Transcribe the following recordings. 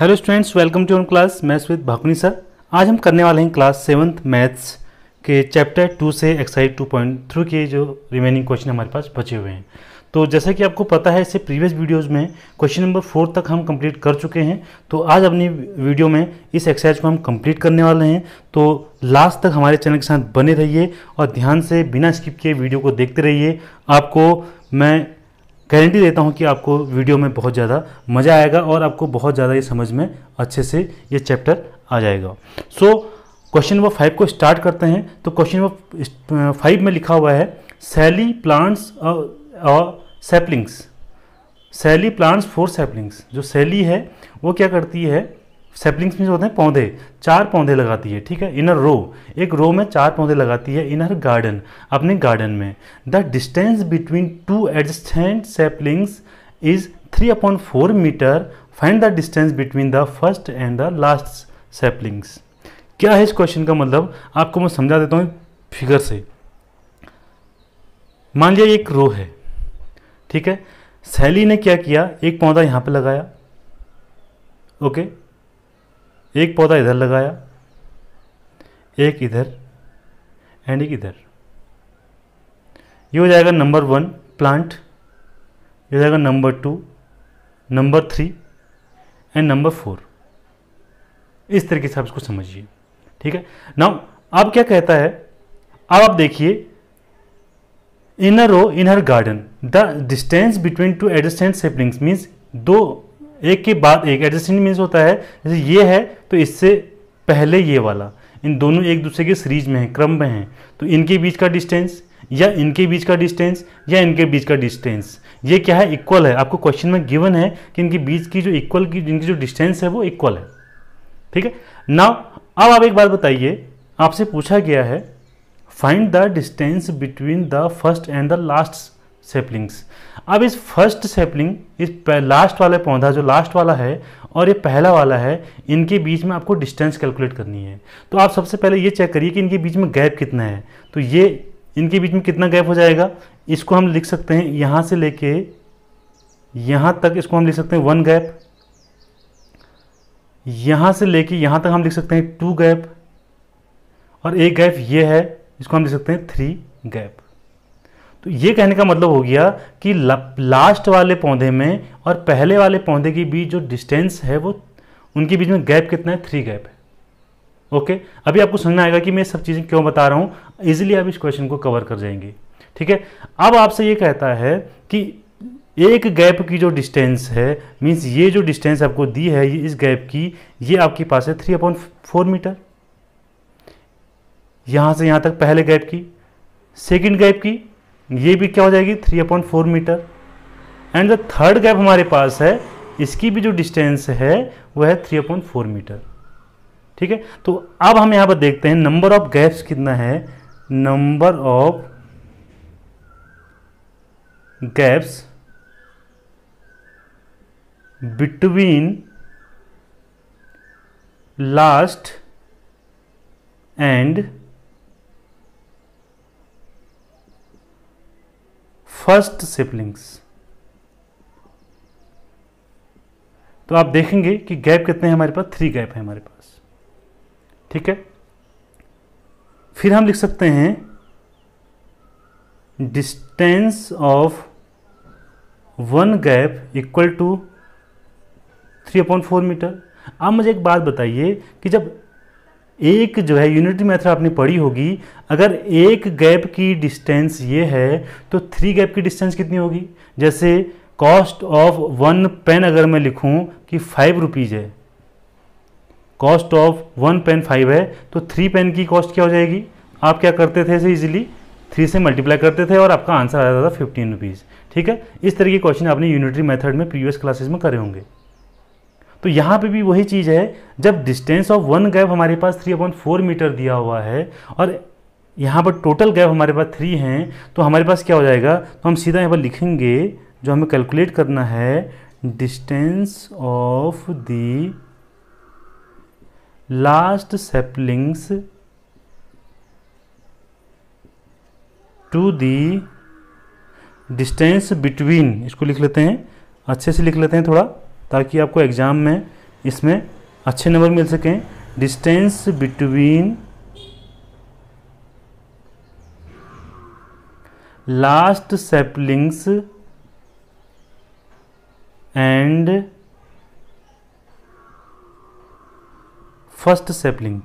Hello students welcome to our class maths with Bhakuni sir आज हम करने वाले हैं क्लास सेवन्थ मैथ्स के चैप्टर टू से एक्सरसाइज टू पॉइंट थ्रू के जो रिमेनिंग क्वेश्चन हमारे पास बचे हुए हैं तो जैसा कि आपको पता है इससे प्रीवियस वीडियोस में क्वेश्चन नंबर फोर तक हम कंप्लीट कर चुके हैं तो आज अपनी वीडियो में इस एक्सरसाइज को हम कंप्लीट करने वाले हैं तो लास्ट तक हमारे चैनल के साथ बने रहिए और ध्यान से बिना स्किप किए वीडियो को देखते रहिए आपको मैं गारंटी देता हूँ कि आपको वीडियो में बहुत ज़्यादा मज़ा आएगा और आपको बहुत ज़्यादा ये समझ में अच्छे से ये चैप्टर आ जाएगा सो क्वेश्चन नंबर फाइव को स्टार्ट करते हैं तो क्वेश्चन नंबर फाइव में लिखा हुआ है सैली प्लांट्स और saplings Sally plants for saplings जो सैली है वो क्या करती है सेपलिंग्स जो होते हैं पौधे चार पौधे लगाती है ठीक है इनर रो एक रो में चार पौधे लगाती है इन गार्डन अपने गार्डन में the distance between two adjacent saplings is three a point four meter find the distance between the first and the last saplings क्या है इस क्वेश्चन का मतलब आपको मैं समझा देता हूँ फिगर से मान लिया एक रो है ठीक है सैली ने क्या किया एक पौधा यहाँ पे लगाया ओके okay? एक पौधा इधर लगाया एक इधर एंड एक इधर ये हो जाएगा नंबर वन प्लांट ये हो जाएगा number two number three and number four इस तरीके से आप इसको समझिए ठीक है नाउ अब क्या कहता है अब आप देखिए in a row in her garden the distance between two adjacent saplings means दो एक के बाद एक एडजस्टिंग मीन्स होता है जैसे ये है तो इससे पहले ये वाला इन दोनों एक दूसरे के सीरीज में हैं क्रम में हैं तो इनके बीच का डिस्टेंस या इनके बीच का डिस्टेंस या इनके बीच का डिस्टेंस ये क्या है इक्वल है आपको क्वेश्चन में गिवन है कि इनके बीच की जो इक्वल की जिनकी जो डिस्टेंस है वो इक्वल है ठीक है नाउ अब आप एक बात बताइए आपसे पूछा गया है find the distance between the first and the last saplings अब इस फर्स्ट सेपलिंग इस लास्ट वाला पौधा जो लास्ट वाला है और ये पहला वाला है इनके बीच में आपको डिस्टेंस कैलकुलेट करनी है तो आप सबसे पहले ये चेक करिए कि इनके बीच में गैप कितना है तो ये इनके बीच में कितना गैप हो जाएगा इसको हम लिख सकते हैं यहाँ से लेके यहाँ तक इसको हम लिख सकते हैं वन गैप यहाँ से लेके यहाँ तक हम लिख सकते हैं टू गैप और एक गैप ये है इसको हम लिख सकते हैं थ्री गैप तो ये कहने का मतलब हो गया कि लास्ट वाले पौधे में और पहले वाले पौधे के बीच जो डिस्टेंस है वो उनके बीच में गैप कितना है थ्री गैप है ओके अभी आपको समझ में आएगा कि मैं सब चीज़ें क्यों बता रहा हूँ इजिली आप इस क्वेश्चन को कवर कर जाएंगे ठीक है अब आपसे ये कहता है कि एक गैप की जो डिस्टेंस है मीन्स ये जो डिस्टेंस आपको दी है ये इस गैप की ये आपके पास है थ्री अपॉइंट फोर मीटर यहाँ से यहाँ तक पहले गैप की सेकंड गैप की ये भी क्या हो जाएगी three a point four meter and the third gap हमारे पास है इसकी भी जो डिस्टेंस है वह है थ्री अपॉइंट फोर मीटर ठीक है तो अब हम यहाँ पर देखते हैं नंबर ऑफ गैप्स कितना है number of gaps between last and first saplings तो आप देखेंगे कि गैप कितने हैं हमारे पास थ्री गैप है हमारे पास ठीक है फिर हम लिख सकते हैं distance of one gap equal to three a point four meter आप मुझे एक बात बताइए कि जब एक जो है यूनिटी मेथड आपने पढ़ी होगी अगर एक गैप की डिस्टेंस ये है तो थ्री गैप की डिस्टेंस कितनी होगी जैसे कॉस्ट ऑफ वन पेन अगर मैं लिखूं कि फाइव रुपीज़ है cost of one pen five है तो थ्री पेन की कॉस्ट क्या हो जाएगी आप क्या करते थे इसे इजीली थ्री से मल्टीप्लाई करते थे और आपका आंसर आ जाता था फिफ्टीन रुपीज़ ठीक है इस तरह के क्वेश्चन आपने यूनिटरी मेथड में प्रीवियस क्लासेस में करे होंगे तो यहाँ पे भी वही चीज़ है जब डिस्टेंस ऑफ वन गैप हमारे पास थ्री अपॉइंट फोर मीटर दिया हुआ है और यहाँ पर टोटल गैप हमारे पास थ्री हैं तो हमारे पास क्या हो जाएगा तो हम सीधा यहाँ पर लिखेंगे जो हमें कैलकुलेट करना है distance of the last saplings to the distance between इसको लिख लेते हैं अच्छे से लिख लेते हैं थोड़ा ताकि आपको एग्ज़ाम में इसमें अच्छे नंबर मिल सकें distance between last saplings and first sapling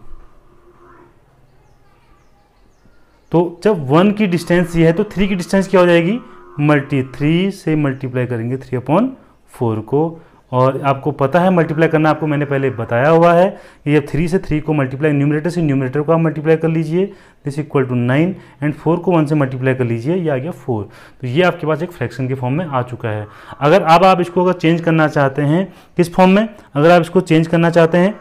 तो जब वन की डिस्टेंस ये है तो थ्री की डिस्टेंस क्या हो जाएगी मल्टी थ्री से मल्टीप्लाई करेंगे थ्री अपॉन फोर को और आपको पता है मल्टीप्लाई करना आपको मैंने पहले बताया हुआ है कि जब थ्री से थ्री को मल्टीप्लाई न्यूमिनेटर से न्यूमिनेटर को आप मल्टीप्लाई कर लीजिए this equal to nine and four को वन से मल्टीप्लाई कर लीजिए ये आ गया फोर तो ये आपके पास एक फ्रैक्शन के फॉर्म में आ चुका है अगर आप, आप इसको अगर चेंज करना चाहते हैं किस फॉर्म में अगर आप इसको चेंज करना चाहते हैं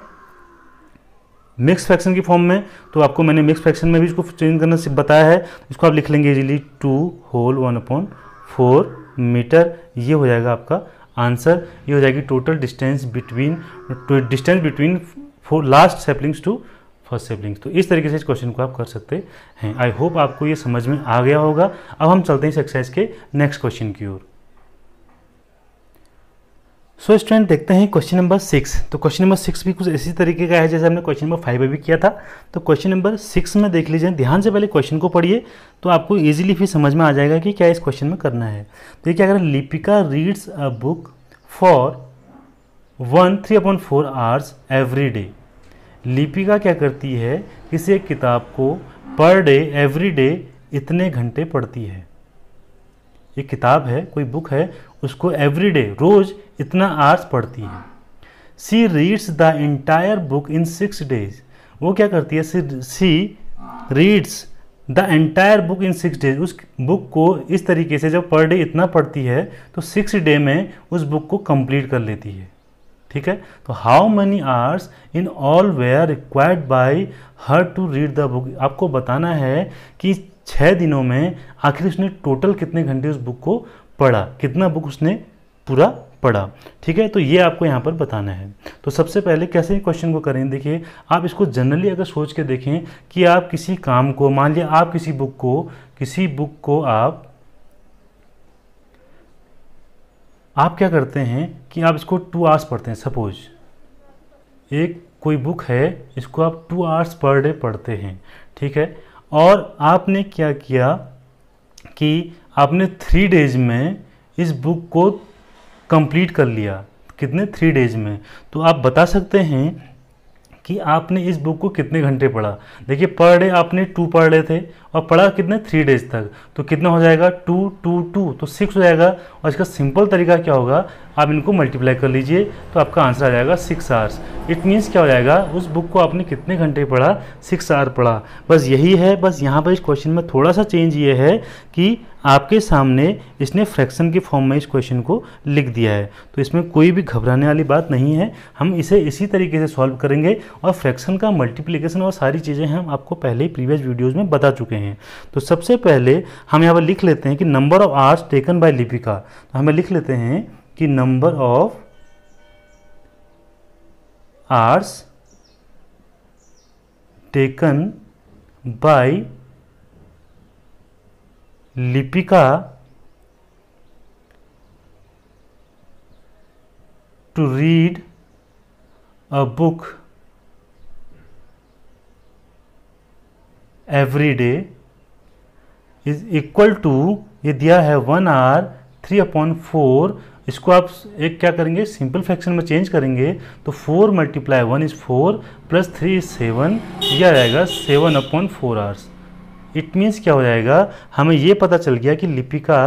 मिक्स फ्रैक्शन की फॉर्म में तो आपको मैंने मिक्स फ्रैक्शन में भी इसको चेंज करना सिर्फ बताया है इसको आप लिख लेंगे easily two whole one upon four meter ये हो जाएगा आपका आंसर ये हो जाएगी total distance between distance between for last saplings to first saplings तो इस तरीके से इस क्वेश्चन को आप कर सकते हैं आई होप आपको ये समझ में आ गया होगा अब हम चलते हैं इस एक्सरसाइज के नेक्स्ट क्वेश्चन की ओर सो so, स्टूडेंट देखते हैं क्वेश्चन नंबर सिक्स तो क्वेश्चन नंबर सिक्स भी कुछ इसी तरीके का है जैसे हमने क्वेश्चन नंबर फाइव भी किया था तो क्वेश्चन नंबर सिक्स में देख लीजिए ध्यान से पहले क्वेश्चन को पढ़िए तो आपको इजीली फिर समझ में आ जाएगा कि क्या इस क्वेश्चन में करना है तो ये क्या कर Lipika reads a book for one three a point four hours every day Lipika क्या करती है किसी एक किताब को पर डे एवरी डे इतने घंटे पढ़ती है ये किताब है कोई बुक है उसको एवरी डे रोज़ इतना आर्स पढ़ती है she reads the entire book in six days वो क्या करती है she reads the entire book in six days उस बुक को इस तरीके से जब पर डे इतना पढ़ती है तो सिक्स डे में उस बुक को कंप्लीट कर लेती है ठीक है तो how many hours in all were required by her to read the book आपको बताना है कि छः दिनों में आखिर उसने टोटल कितने घंटे उस बुक को पढ़ा कितना बुक उसने पूरा पढ़ा ठीक है तो ये आपको यहाँ पर बताना है तो सबसे पहले कैसे क्वेश्चन को करें देखिए आप इसको जनरली अगर सोच के देखें कि आप किसी काम को मान लिया आप किसी बुक को किसी बुक को आप आप क्या करते हैं कि आप इसको टू आवर्स पढ़ते हैं सपोज एक कोई बुक है इसको आप टू आवर्स पर डे पढ़ते हैं ठीक है और आपने क्या किया कि आपने थ्री डेज में इस बुक को कंप्लीट कर लिया कितने थ्री डेज में तो आप बता सकते हैं कि आपने इस बुक को कितने घंटे पढ़ा देखिए पर डे आपने टू पढ़ रहे थे और पढ़ा कितने थ्री डेज तक तो कितना हो जाएगा टू टू टू तो सिक्स हो जाएगा और इसका सिंपल तरीका क्या होगा आप इनको मल्टीप्लाई कर लीजिए तो आपका आंसर आ जाएगा सिक्स आवर्स इट मीन्स क्या हो जाएगा उस बुक को आपने कितने घंटे पढ़ा सिक्स आवर पढ़ा बस यही है बस यहाँ पर इस क्वेश्चन में थोड़ा सा चेंज ये है कि आपके सामने इसने फ्रैक्शन के फॉर्म में इस क्वेश्चन को लिख दिया है तो इसमें कोई भी घबराने वाली बात नहीं है हम इसे इसी तरीके से सॉल्व करेंगे और फ्रैक्शन का मल्टीप्लिकेशन और सारी चीज़ें हम आपको पहले ही प्रीवियस वीडियोज़ में बता चुके हैं तो सबसे पहले हम यहाँ पर लिख लेते हैं कि number of hours taken by Lipika तो हमें लिख लेते हैं कि number of hours taken by Lipika to read a book every day is equal to ये दिया है वन आर थ्री अपॉन फोर इसको आप एक क्या करेंगे सिंपल फ्रैक्शन में चेंज करेंगे तो four multiply one is four plus three is seven यह आ जाएगा seven upon four hours it means क्या हो जाएगा हमें ये पता चल गया कि लिपिका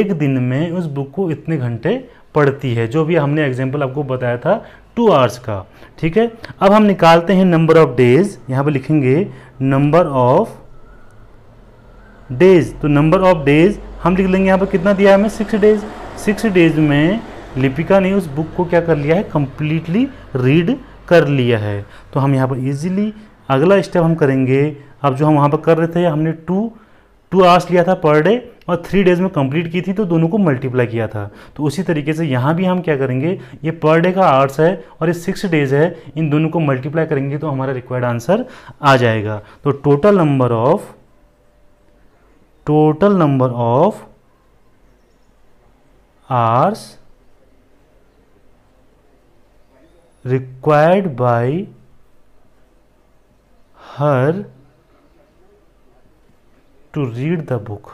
एक दिन में उस बुक को इतने घंटे पढ़ती है जो भी हमने एग्जाम्पल आपको बताया था टू आवर्स का ठीक है अब हम निकालते हैं नंबर ऑफ डेज यहाँ पर लिखेंगे नंबर ऑफ डेज तो नंबर ऑफ डेज हम लिख लेंगे यहाँ पर कितना दिया है हमें सिक्स डेज सिक्स डेज में लिपिका ने उस बुक को क्या कर लिया है कम्प्लीटली रीड कर लिया है तो हम यहाँ पर ईजिली अगला स्टेप हम करेंगे अब जो हम वहाँ पर कर रहे थे हमने टू टू आवर्स लिया था पर डे और थ्री डेज में कंप्लीट की थी तो दोनों को मल्टीप्लाई किया था तो उसी तरीके से यहाँ भी हम क्या करेंगे ये पर डे का आवर्स है और ये सिक्स डेज है इन दोनों को मल्टीप्लाई करेंगे तो हमारा रिक्वायर्ड आंसर आ जाएगा तो total number of total number of hours required by her to read the book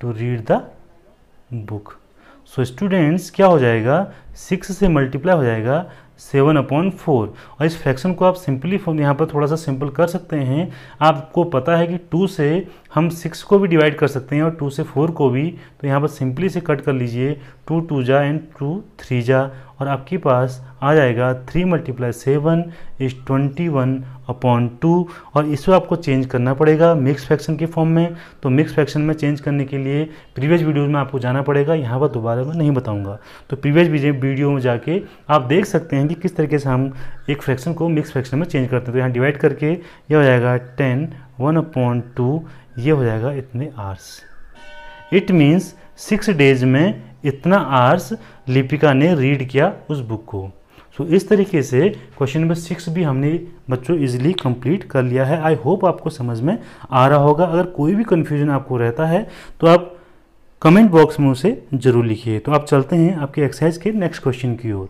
to read the book so students क्या हो जाएगा सिक्स से मल्टीप्लाई हो जाएगा सेवन अपॉन फोर और इस फ्रैक्शन को आप सिंपली फॉर्म यहाँ पर थोड़ा सा सिंपल कर सकते हैं आपको पता है कि टू से हम सिक्स को भी डिवाइड कर सकते हैं और टू से फोर को भी तो यहाँ पर सिंपली से कट कर लीजिए टू टू जा एंड टू थ्री जा और आपके पास आ जाएगा three multiply seven is twenty one upon two और इसको आपको चेंज करना पड़ेगा मिक्स फ्रैक्शन के फॉर्म में तो मिक्स फ्रैक्शन में चेंज करने के लिए प्रीवियस वीडियो में आपको जाना पड़ेगा यहाँ पर दोबारा मैं नहीं बताऊँगा तो प्रीवियस वीडियो में जाके आप देख सकते हैं कि किस तरीके से हम एक फ्रैक्शन को मिक्स फ्रैक्शन में चेंज करते हैं तो यहाँ डिवाइड करके ये हो जाएगा टेन वन अपॉन टू ये हो जाएगा इतने hours it means six days में इतना आर्स लिपिका ने रीड किया उस बुक को सो इस तरीके से क्वेश्चन नंबर सिक्स भी हमने बच्चों इजिली कंप्लीट कर लिया है आई होप आपको समझ में आ रहा होगा अगर कोई भी कन्फ्यूजन आपको रहता है तो आप कमेंट बॉक्स में उसे जरूर लिखिए तो आप चलते हैं आपके एक्सरसाइज के नेक्स्ट क्वेश्चन की ओर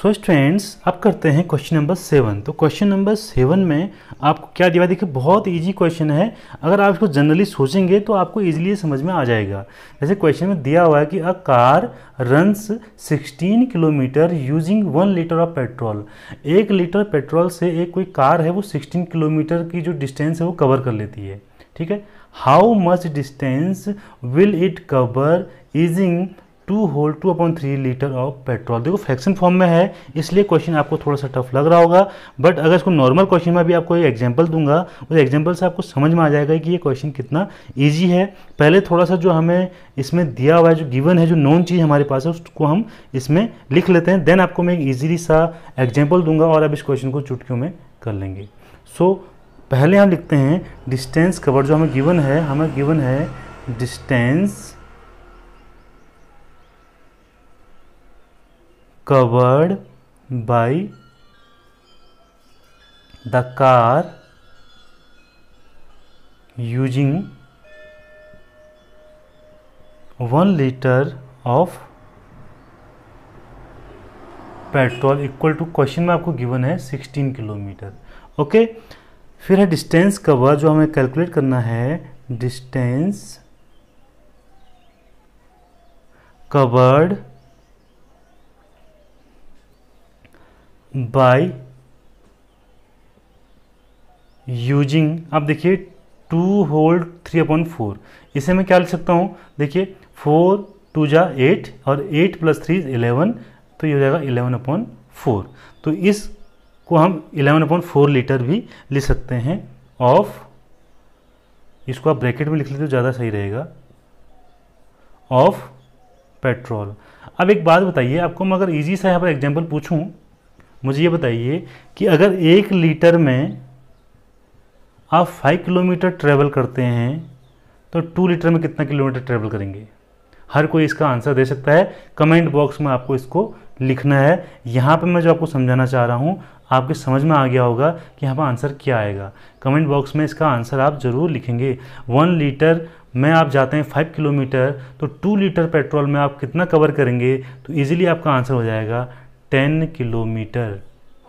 सो स्टूडेंट्स अब करते हैं क्वेश्चन नंबर सेवन तो क्वेश्चन नंबर सेवन में आपको क्या दिया देखिए बहुत इजी क्वेश्चन है अगर आप इसको जनरली सोचेंगे तो आपको इजीली समझ में आ जाएगा जैसे क्वेश्चन में दिया हुआ है कि a car runs 16 kilometre using one litre of petrol एक लीटर पेट्रोल से एक कोई कार है वो सिक्सटीन किलोमीटर की जो डिस्टेंस है वो कवर कर लेती है ठीक है how much distance will it cover using two whole two upon three litre of petrol देखो फ्रैक्शन फॉर्म में है इसलिए क्वेश्चन आपको थोड़ा सा टफ लग रहा होगा बट अगर इसको नॉर्मल क्वेश्चन में भी आपको एक एग्जाम्पल दूंगा उस एग्जाम्पल से आपको समझ में आ जाएगा कि ये क्वेश्चन कितना ईजी है पहले थोड़ा सा जो हमें इसमें दिया हुआ है जो गिवन है जो नॉन चीज़ हमारे पास है उसको हम इसमें लिख लेते हैं देन आपको मैं एक ईजीली सा एग्जाम्पल दूंगा और अब इस क्वेश्चन को चुटकियों में कर लेंगे सो so, पहले हम लिखते हैं डिस्टेंस कवर जो हमें गिवन है हमें गिवन है distance covered by the car using 1 liter of petrol equal to question में आपको गिवन है 16 किलोमीटर ओके फिर है डिस्टेंस कवर जो हमें कैलकुलेट करना है डिस्टेंस कवर्ड बाय यूजिंग आप देखिए two whole three upon four इसे मैं क्या लिख सकता हूँ देखिए फोर टू जा एट और एट प्लस थ्री इलेवन तो ये हो जाएगा इलेवन अपॉन फोर तो इस को हम इलेवन अपॉन फोर लीटर भी ले सकते हैं ऑफ इसको आप ब्रैकेट में लिख लेते तो ज़्यादा सही रहेगा ऑफ पेट्रोल अब एक बात बताइए आपको मैं अगर इजी सा यहाँ पर एग्जाम्पल पूछूं मुझे ये बताइए कि अगर एक लीटर में आप फाइव किलोमीटर ट्रेवल करते हैं तो टू लीटर में कितना किलोमीटर ट्रेवल करेंगे हर कोई इसका आंसर दे सकता है कमेंट बॉक्स में आपको इसको लिखना है यहाँ पे मैं जो आपको समझाना चाह रहा हूँ आपके समझ में आ गया होगा कि यहाँ पर आंसर क्या आएगा कमेंट बॉक्स में इसका आंसर आप ज़रूर लिखेंगे वन लीटर में आप जाते हैं फाइव किलोमीटर तो टू लीटर पेट्रोल में आप कितना कवर करेंगे तो ईजिली आपका आंसर हो जाएगा टेन किलोमीटर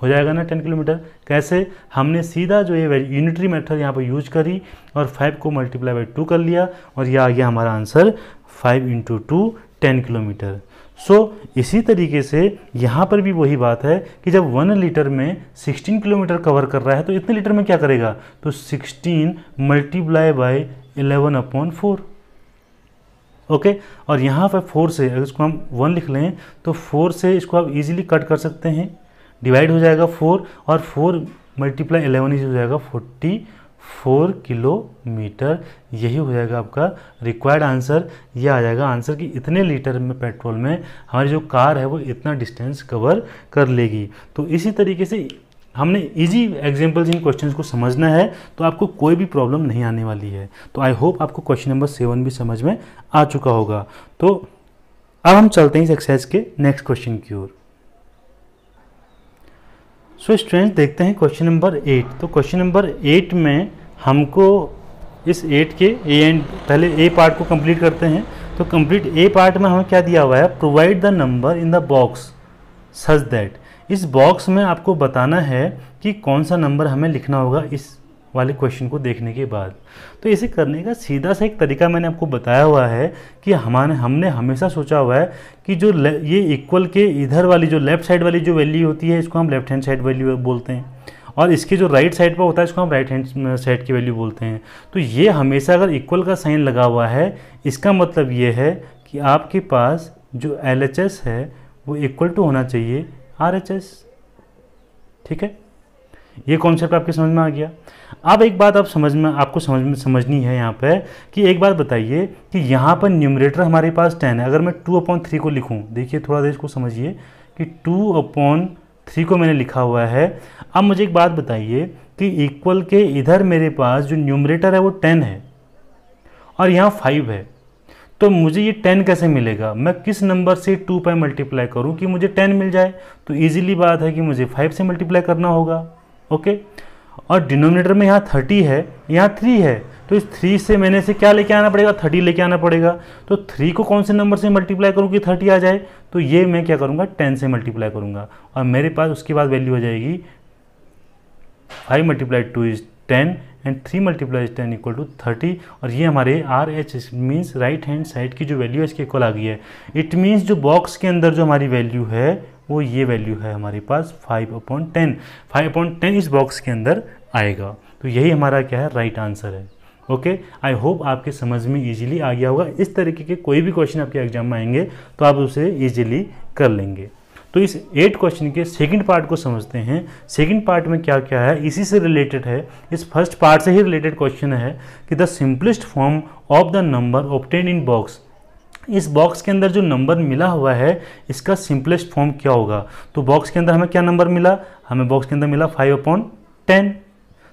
हो जाएगा ना टेन किलोमीटर कैसे हमने सीधा जो ये यूनिटरी मेथड यहाँ पर यूज करी और फाइव को मल्टीप्लाई बाई टू कर लिया और यह आ गया हमारा answer five into two ten kilometre so so, इसी तरीके से यहाँ पर भी वही बात है कि जब वन लीटर में सिक्सटीन किलोमीटर कवर कर रहा है तो इतने लीटर में क्या करेगा तो sixteen multiply by eleven upon four okay और यहाँ पर फोर से अगर इसको हम वन लिख लें तो फोर से इसको आप इजीली कट कर सकते हैं डिवाइड हो जाएगा फोर और फोर मल्टीप्लाई एलेवन इज हो जाएगा फोर्टी फोर किलोमीटर यही हो जाएगा आपका रिक्वायर्ड आंसर यह आ जाएगा आंसर कि इतने लीटर में पेट्रोल में हमारी जो कार है वो इतना डिस्टेंस कवर कर लेगी तो इसी तरीके से हमने इजी एग्जाम्पल्स इन क्वेश्चंस को समझना है तो आपको कोई भी प्रॉब्लम नहीं आने वाली है तो आई होप आपको क्वेश्चन नंबर सेवन भी समझ में आ चुका होगा तो अब हम चलते हैं इस एक्सरसाइज के नेक्स्ट क्वेश्चन की ओर सो स्ट्रेंथ देखते हैं क्वेश्चन नंबर एट तो क्वेश्चन नंबर एट में हमको इस एट के ए एंड पहले ए पार्ट को कंप्लीट करते हैं तो कंप्लीट ए पार्ट में हमें क्या दिया हुआ है provide the number in the box such that इस बॉक्स में आपको बताना है कि कौन सा नंबर हमें लिखना होगा इस वाले क्वेश्चन को देखने के बाद तो इसे करने का सीधा सा एक तरीका मैंने आपको बताया हुआ है कि हमारे हमने हमेशा सोचा हुआ है कि जो ये इक्वल के इधर वाली जो लेफ्ट साइड वाली जो वैल्यू होती है इसको हम लेफ्ट हैंड साइड वैल्यू बोलते हैं और इसके जो राइट साइड पर होता है इसको हम राइट हैंड साइड की वैल्यू बोलते हैं तो ये हमेशा अगर इक्वल का साइन लगा हुआ है इसका मतलब ये है कि आपके पास जो एल है वो इक्वल टू होना चाहिए आर ठीक है ये कॉन्सेप्ट आपके समझ में आ गया अब एक बात आप समझ में आपको समझ में समझनी है यहाँ पे कि एक बात बताइए कि यहाँ पर न्यूमरेटर हमारे पास टेन है अगर मैं टू अपॉन थ्री को लिखूँ देखिए थोड़ा देर इसको समझिए कि टू अपॉन थ्री को मैंने लिखा हुआ है अब मुझे एक बात बताइए कि इक्वल के इधर मेरे पास जो न्यूमरेटर है वो टेन है और यहाँ फाइव है तो मुझे ये टेन कैसे मिलेगा मैं किस नंबर से टू पाई मल्टीप्लाई करूँ कि मुझे टेन मिल जाए तो ईजिली बात है कि मुझे फाइव से मल्टीप्लाई करना होगा ओके और डिनोमिनेटर में यहाँ थर्टी है यहाँ थ्री है तो इस थ्री से मैंने से क्या लेके आना पड़ेगा थर्टी लेके आना पड़ेगा तो थ्री को कौन से नंबर से मल्टीप्लाई करूँ कि थर्टी आ जाए तो ये मैं क्या करूँगा टेन से मल्टीप्लाई करूँगा और मेरे पास उसके बाद वैल्यू आ जाएगी five multiply two is ten and three multiply ten equal to thirty और ये हमारे R H means right hand side की जो वैल्यू है इसके इक्वल आ गई है इट मीन्स जो बॉक्स के अंदर जो हमारी वैल्यू है वो ये वैल्यू है हमारे पास five upon ten five upon ten इस बॉक्स के अंदर आएगा तो यही हमारा क्या है राइट right आंसर है ओके आई होप आपके समझ में इजीली आ गया होगा इस तरीके के कोई भी क्वेश्चन आपके एग्जाम में आएंगे तो आप उसे इजीली कर लेंगे तो इस एट क्वेश्चन के सेकंड पार्ट को समझते हैं सेकंड पार्ट में क्या क्या है इसी से रिलेटेड है इस फर्स्ट पार्ट से ही रिलेटेड क्वेश्चन है कि the simplest form of the number obtained in box इस बॉक्स के अंदर जो नंबर मिला हुआ है इसका सिंपलेस्ट फॉर्म क्या होगा तो बॉक्स के अंदर हमें क्या नंबर मिला हमें बॉक्स के अंदर मिला फाइव अपॉन टेन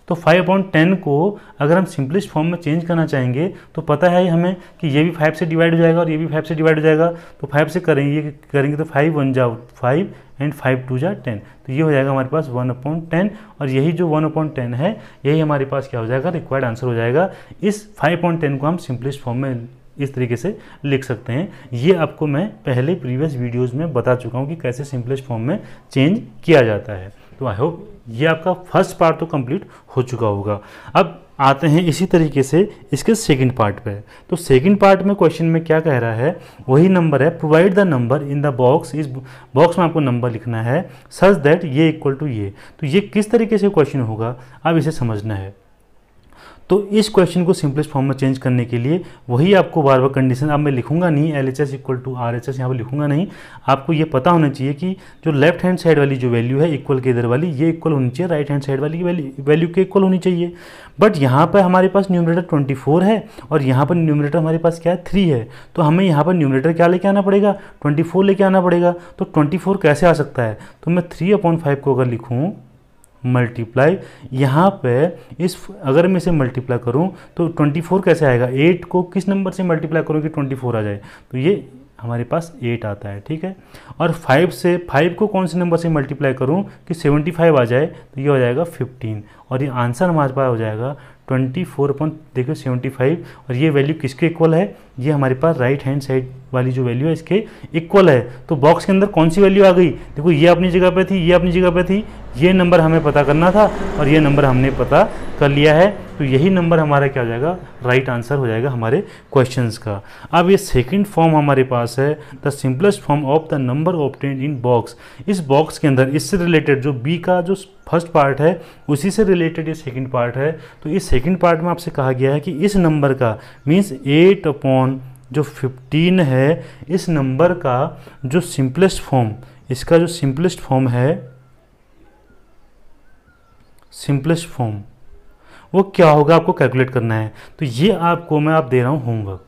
तो फाइव अपॉइंट टेन को अगर हम सिंपलेस्ट फॉर्म में चेंज करना चाहेंगे तो पता है हमें कि ये भी फाइव से डिवाइड हो जाएगा और ये भी फाइव से डिवाइड हो जाएगा तो फाइव से करेंगे ये करेंगे तो फाइव वन जा फाइव एंड फाइव टू जा टेन तो ये हो जाएगा हमारे पास वन अपॉइंट टेन और यही जो वन अपॉइंट टेन है यही हमारे पास क्या हो जाएगा रिक्वायर्ड आंसर हो जाएगा इस फाइव अपॉइंट टेन को हम सिंपलेस्ट फॉर्म में इस तरीके से लिख सकते हैं ये आपको मैं पहले प्रीवियस वीडियोज़ में बता चुका हूँ कि कैसे सिंपलेस्ट फॉर्म में चेंज किया जाता है तो आई होप ये आपका फर्स्ट पार्ट तो कंप्लीट हो चुका होगा अब आते हैं इसी तरीके से इसके सेकंड पार्ट पे तो सेकंड पार्ट में क्वेश्चन में क्या कह रहा है वही नंबर है provide the number in the box इस बॉक्स में आपको नंबर लिखना है सच दैट ये इक्वल टू ये तो ये किस तरीके से क्वेश्चन होगा अब इसे समझना है तो इस क्वेश्चन को सिंपलेस्ट फॉर्म में चेंज करने के लिए वही आपको बार बार कंडीशन अब मैं लिखूंगा नहीं L H S equal to R H S यहाँ पर लिखूंगा नहीं आपको ये पता होना चाहिए कि जो लेफ्ट हैंड साइड वाली जो वैल्यू है इक्वल के इधर वाली ये इक्वल होनी चाहिए राइट हैंड साइड वाली वैल्यू के इक्वल होनी चाहिए बट यहाँ पर हमारे पास न्यूमरेटर ट्वेंटी फोर है और यहाँ पर न्यूमरेटर हमारे पास क्या है थ्री है तो हमें यहाँ पर न्यूमरेटर क्या लेके आना पड़ेगा ट्वेंटी फोर लेके आना पड़ेगा तो ट्वेंटी फोर कैसे आ सकता है तो मैं थ्री अपॉइंट फाइव को अगर लिखूँ मल्टीप्लाई यहाँ पे इस अगर मैं इसे मल्टीप्लाई करूँ तो 24 कैसे आएगा 8 को किस नंबर से मल्टीप्लाई करूँ कि 24 आ जाए तो ये हमारे पास 8 आता है ठीक है और 5 से 5 को कौन से नंबर से मल्टीप्लाई करूँ कि 75 आ जाए तो ये हो जाएगा 15 और ये आंसर हमारे पास हो जाएगा ट्वेंटी फोर अपन देखो सेवेंटी फाइव और ये वैल्यू किसके इक्वल है ये हमारे पास राइट हैंड साइड वाली जो वैल्यू है इसके इक्वल है तो बॉक्स के अंदर कौन सी वैल्यू आ गई देखो ये अपनी जगह पे थी ये अपनी जगह पे थी ये नंबर हमें पता करना था और ये नंबर हमने पता कर लिया है तो यही नंबर हमारा क्या हो जाएगा राइट आंसर हो जाएगा हमारे क्वेश्चन का अब ये सेकेंड फॉर्म हमारे पास है the simplest form of the number obtained in box इस बॉक्स के अंदर इससे रिलेटेड जो बी का जो फर्स्ट पार्ट है उसी से रिलेटेड ये सेकेंड पार्ट है तो इस सेकेंड पार्ट में आपसे कहा गया है कि इस नंबर का मीन्स एट अपॉन जो फिफ्टीन है इस नंबर का जो सिंपलेस्ट फॉर्म इसका जो सिंपलेस्ट फॉर्म है सिंपलेस्ट फॉर्म वो क्या होगा आपको कैलकुलेट करना है तो ये आपको मैं आप दे रहा हूँ होमवर्क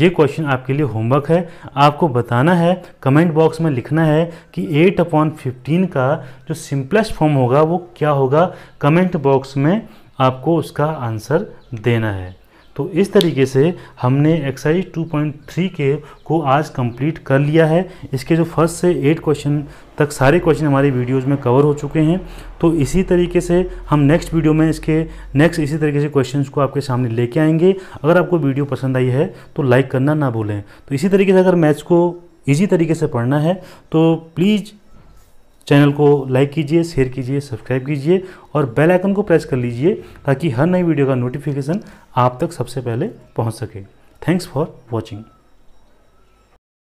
ये क्वेश्चन आपके लिए होमवर्क है आपको बताना है कमेंट बॉक्स में लिखना है कि एट अपॉन फिफ्टीन का जो सिंपलेस्ट फॉर्म होगा वो क्या होगा कमेंट बॉक्स में आपको उसका आंसर देना है तो इस तरीके से हमने एक्सरसाइज 2.3 के को आज कंप्लीट कर लिया है इसके जो फर्स्ट से एट क्वेश्चन तक सारे क्वेश्चन हमारे वीडियोस में कवर हो चुके हैं तो इसी तरीके से हम नेक्स्ट वीडियो में इसके नेक्स्ट इसी तरीके से क्वेश्चंस को आपके सामने लेके आएंगे अगर आपको वीडियो पसंद आई है तो लाइक करना ना भूलें तो इसी तरीके से अगर मैथ्स को ईजी तरीके से पढ़ना है तो प्लीज़ चैनल को लाइक कीजिए शेयर कीजिए सब्सक्राइब कीजिए और बेल आइकन को प्रेस कर लीजिए ताकि हर नई वीडियो का नोटिफिकेशन आप तक सबसे पहले पहुंच सके थैंक्स फॉर वॉचिंग